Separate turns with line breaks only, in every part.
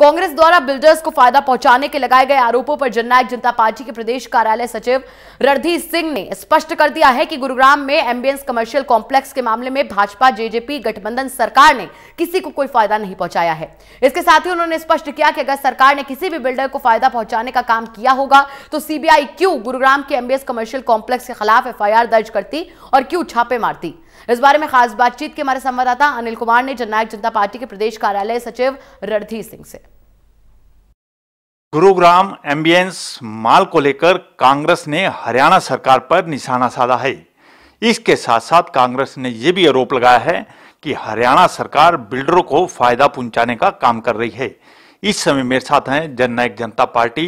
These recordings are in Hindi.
कांग्रेस द्वारा बिल्डर्स को फायदा पहुंचाने के लगाए गए आरोपों पर जननायक जनता पार्टी के प्रदेश कार्यालय सचिव रणधीर सिंह ने स्पष्ट कर दिया है कि गुरुग्राम में एम्बियंस कमर्शियल कॉम्प्लेक्स के मामले में भाजपा जेजेपी गठबंधन सरकार ने किसी को कोई फायदा नहीं पहुंचाया है इसके साथ ही उन्होंने स्पष्ट किया कि अगर सरकार ने किसी भी बिल्डर को फायदा पहुंचाने का काम किया होगा तो सीबीआई क्यों गुरुग्राम के एम्बियंस कमर्शियल कॉम्प्लेक्स के खिलाफ एफ दर्ज करती और क्यों छापे मारती इस बारे में खास बातचीत के हमारे संवाददाता अनिल कुमार ने जननायक जनता पार्टी के प्रदेश कार्यालय सचिव रणधीर सिंह से
गुरुग्राम एम्बियंस माल को लेकर कांग्रेस ने हरियाणा सरकार पर निशाना साधा है इसके साथ साथ कांग्रेस ने यह भी आरोप लगाया है कि हरियाणा सरकार बिल्डरों को फायदा पहुंचाने का काम कर रही है इस समय मेरे साथ हैं जननायक जनता पार्टी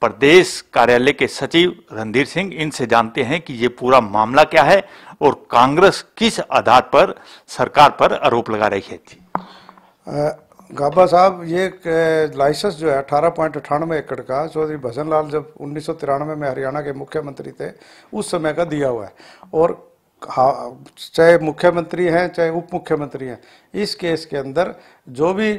प्रदेश कार्यालय के सचिव रणधीर सिंह इनसे जानते हैं कि ये पूरा मामला क्या है और कांग्रेस किस आधार पर सरकार पर आरोप लगा रही है थी
गाबा साहब ये लाइसेंस जो है अठारह पॉइंट अठानवे एकड़ का चौधरी भजन लाल जब उन्नीस में हरियाणा के मुख्यमंत्री थे उस समय का दिया हुआ है और चाहे मुख्यमंत्री हैं चाहे उप मुख्यमंत्री हैं इस केस के अंदर जो भी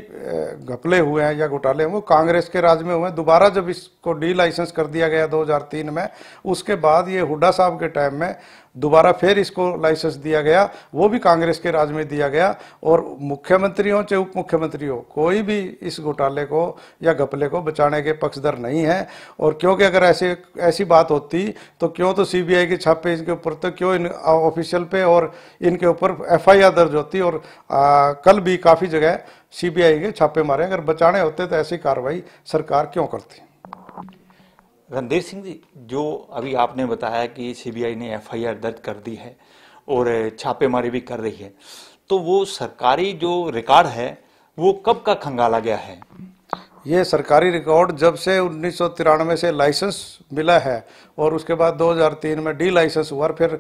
घपले हुए हैं या घोटाले हैं वो कांग्रेस के राज में हुए हैं दोबारा जब इसको डी लाइसेंस कर दिया गया 2003 में उसके बाद ये हुड्डा साहब के टाइम में दोबारा फिर इसको लाइसेंस दिया गया वो भी कांग्रेस के राज में दिया गया और मुख्यमंत्री हो चाहे उप मुख्यमंत्री हो कोई भी इस घोटाले को या घपले को बचाने के पक्षधर नहीं है और क्योंकि अगर ऐसे ऐसी बात होती तो क्यों तो सी के छापे इनके ऊपर तो क्यों इन ऑफिशियल पे और इनके ऊपर एफ दर्ज होती और आ, कल भी काफ़ी जगह सीबीआई के छापे मारे अगर बचाने होते तो ऐसी कार्रवाई सरकार क्यों करती
रणधीर सिंह जी जो अभी आपने बताया कि सीबीआई ने एफआईआर दर्ज कर दी है और छापेमारी भी कर रही है तो वो सरकारी जो रिकॉर्ड है वो कब का खंगाला गया है
ये सरकारी रिकॉर्ड जब से उन्नीस से लाइसेंस मिला है और उसके बाद 2003 में डी लाइसेंस हुआ और फिर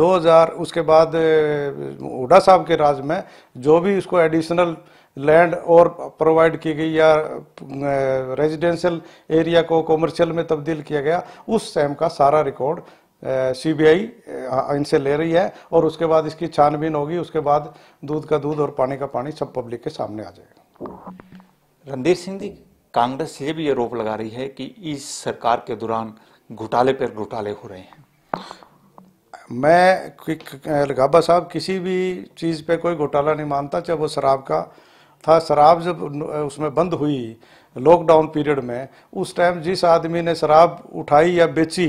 2000 उसके बाद हुडा साहब के राज में जो भी उसको एडिशनल लैंड और प्रोवाइड की गई या रेजिडेंशियल एरिया को कॉमर्शियल में तब्दील किया गया उस टाइम का सारा रिकॉर्ड सीबीआई इनसे ले रही है और उसके बाद इसकी छानबीन होगी उसके बाद दूध का दूध और पानी का पानी सब पब्लिक के सामने आ जाएगा
रणधीर सिंह जी कांग्रेस ये भी आरोप लगा रही है कि इस सरकार के दौरान घोटाले पर घोटाले हो रहे हैं
मैं गाबा साहब किसी भी चीज़ पे कोई घोटाला नहीं मानता चाहे वो शराब का था शराब जब उसमें बंद हुई लॉकडाउन पीरियड में उस टाइम जिस आदमी ने शराब उठाई या बेची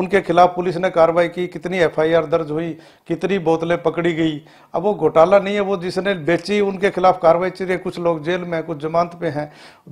उनके खिलाफ पुलिस ने कार्रवाई की कितनी एफआईआर दर्ज हुई कितनी बोतलें पकड़ी गई अब वो घोटाला नहीं है वो जिसने बेची उनके खिलाफ कार्रवाई चल रही है कुछ लोग जेल में कुछ जमानत पे हैं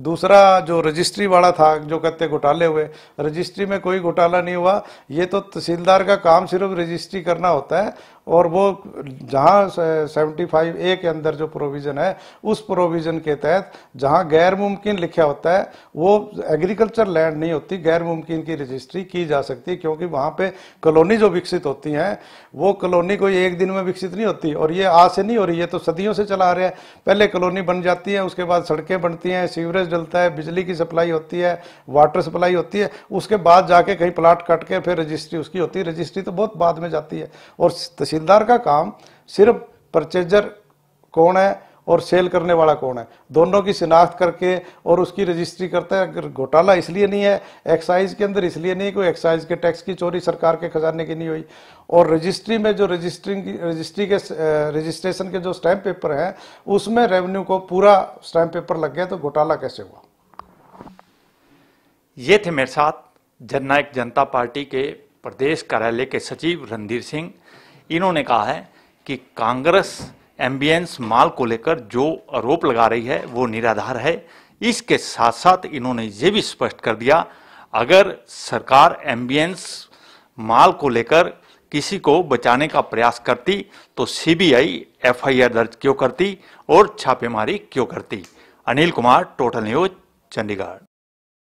दूसरा जो रजिस्ट्री वाला था जो कहते घोटाले हुए रजिस्ट्री में कोई घोटाला नहीं हुआ ये तो तहसीलदार का काम सिर्फ रजिस्ट्री करना होता है और वो जहाँ सेवेंटी फाइव ए के अंदर जो प्रोविज़न है उस प्रोविज़न के तहत जहाँ गैर मुमकिन लिखा होता है वो एग्रीकल्चर लैंड नहीं होती गैर मुमकिन की रजिस्ट्री की जा सकती है क्योंकि वहाँ पे कॉलोनी जो विकसित होती हैं वो कॉलोनी कोई एक दिन में विकसित नहीं होती और ये आज से नहीं हो रही है तो सदियों से चला रहे हैं पहले कॉलोनी बन जाती है उसके बाद सड़कें बनती हैं सीवरेज डलता है बिजली की सप्लाई होती है वाटर सप्लाई होती है उसके बाद जाके कहीं प्लाट कट के फिर रजिस्ट्री उसकी होती है रजिस्ट्री तो बहुत बाद में जाती है और तस्वीर तहसीलदार का काम सिर्फ परचेजर कौन है और सेल करने वाला कौन है दोनों की शिनाख्त करके और उसकी रजिस्ट्री करता है अगर घोटाला इसलिए नहीं है एक्साइज के अंदर इसलिए नहीं कोई एक्साइज के टैक्स की चोरी सरकार के खजाने की नहीं हुई और रजिस्ट्री में जो रजिस्ट्रिंग रजिस्ट्री के रजिस्ट्रेशन के जो स्टैम्प पेपर हैं उसमें रेवेन्यू को पूरा स्टैम्प पेपर लग गया तो घोटाला कैसे हुआ
ये थे मेरे साथ जननायक जनता पार्टी के प्रदेश कार्यालय के सचिव रणधीर सिंह इन्होंने कहा है कि कांग्रेस एम्बियंस माल को लेकर जो आरोप लगा रही है वो निराधार है इसके साथ साथ इन्होंने ये भी स्पष्ट कर दिया अगर सरकार एम्बियंस माल को लेकर किसी को बचाने का प्रयास करती तो सीबीआई एफआईआर दर्ज क्यों करती और छापेमारी क्यों करती अनिल कुमार टोटल न्यूज चंडीगढ़